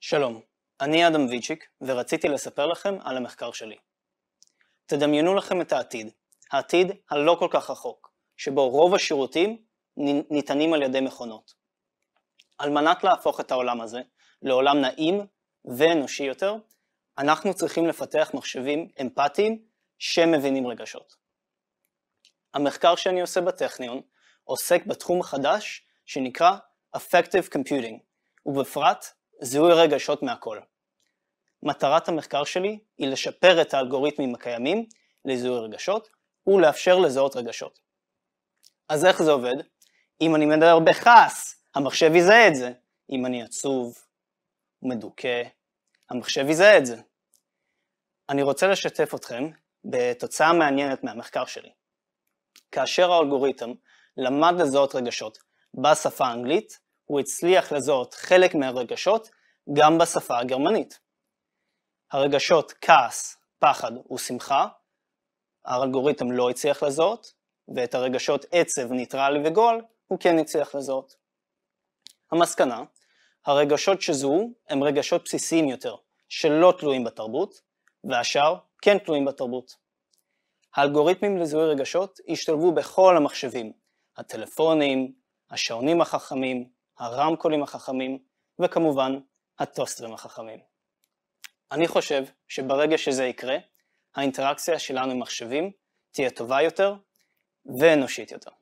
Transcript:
שלום, אני אדם ויצ'יק, ורציתי לספר לכם על המחקר שלי. תדמיינו לכם את העתיד, העתיד הלא כל כך רחוק, שבו רוב השירותים ניתנים על ידי מכונות. על מנת להפוך את העולם הזה לעולם נעים ואנושי יותר, אנחנו צריכים לפתח מחשבים אמפתיים שמבינים רגשות. המחקר שאני עושה בטכניון עוסק בתחום החדש שנקרא Effective Computing, ובפרט זיהוי רגשות מהכל. מטרת המחקר שלי היא לשפר את האלגוריתמים הקיימים לזיהוי רגשות ולאפשר לזהות רגשות. אז איך זה עובד? אם אני מדבר בכעס, המחשב יזהה את זה. אם אני עצוב, מדוכא, המחשב יזהה את זה. אני רוצה לשתף אתכם בתוצאה מעניינת מהמחקר שלי. כאשר האלגוריתם למד לזהות רגשות בשפה האנגלית, הוא הצליח לזהות חלק מהרגשות גם בשפה הגרמנית. הרגשות כעס, פחד ושמחה, האלגוריתם לא הצליח לזהות, ואת הרגשות עצב, ניטרל וגול הוא כן הצליח לזהות. המסקנה, הרגשות שזוהו הם רגשות בסיסיים יותר, שלא תלויים בתרבות, והשאר כן תלויים בתרבות. האלגוריתמים לזיהוי רגשות השתלבו בכל המחשבים, הטלפונים, השעונים החכמים, הרמקולים החכמים, וכמובן הטוסטרים החכמים. אני חושב שברגע שזה יקרה, האינטראקציה שלנו עם מחשבים תהיה טובה יותר ואנושית יותר.